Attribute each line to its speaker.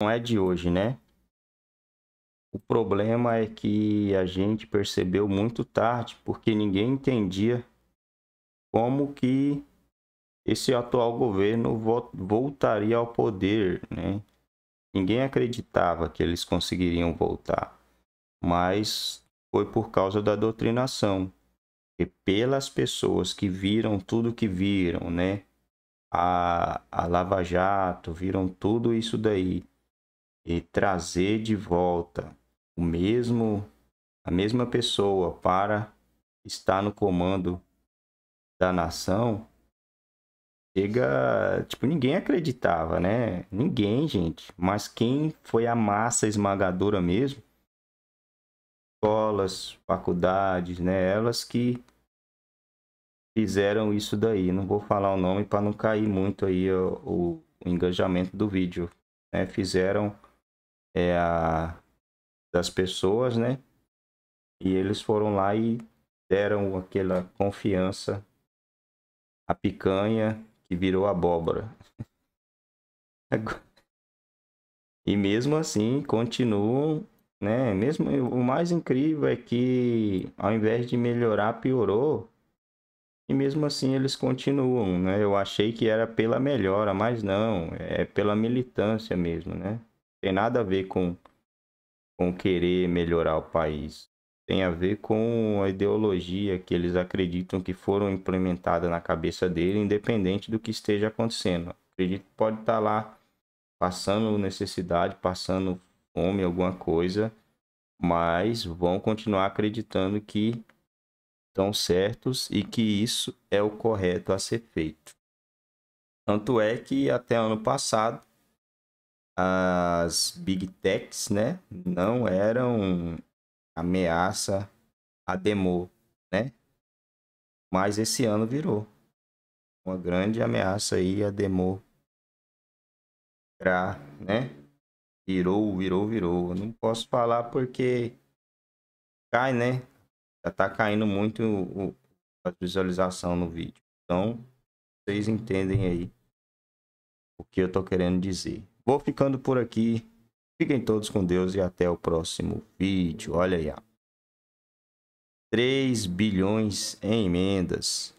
Speaker 1: não é de hoje, né? O problema é que a gente percebeu muito tarde, porque ninguém entendia como que esse atual governo voltaria ao poder, né? Ninguém acreditava que eles conseguiriam voltar, mas foi por causa da doutrinação. E pelas pessoas que viram tudo que viram, né? A, a Lava Jato, viram tudo isso daí e trazer de volta o mesmo a mesma pessoa para estar no comando da nação chega tipo ninguém acreditava né ninguém gente mas quem foi a massa esmagadora mesmo escolas faculdades né elas que fizeram isso daí não vou falar o nome para não cair muito aí o, o engajamento do vídeo né fizeram é a das pessoas, né? E eles foram lá e deram aquela confiança a picanha que virou abóbora. e mesmo assim continuam, né? Mesmo o mais incrível é que ao invés de melhorar, piorou. E mesmo assim eles continuam, né? Eu achei que era pela melhora, mas não, é pela militância mesmo, né? Tem nada a ver com, com querer melhorar o país. Tem a ver com a ideologia que eles acreditam que foram implementada na cabeça dele, independente do que esteja acontecendo. Acredito que pode estar tá lá passando necessidade, passando fome, alguma coisa, mas vão continuar acreditando que estão certos e que isso é o correto a ser feito. Tanto é que até ano passado as big techs, né, não eram ameaça a demo, né? Mas esse ano virou uma grande ameaça aí a demo pra, né? Virou, virou, virou. Eu não posso falar porque cai, né? Já tá caindo muito o, a visualização no vídeo. Então, vocês entendem aí o que eu tô querendo dizer. Vou ficando por aqui. Fiquem todos com Deus e até o próximo vídeo. Olha aí, ó. 3 bilhões em emendas.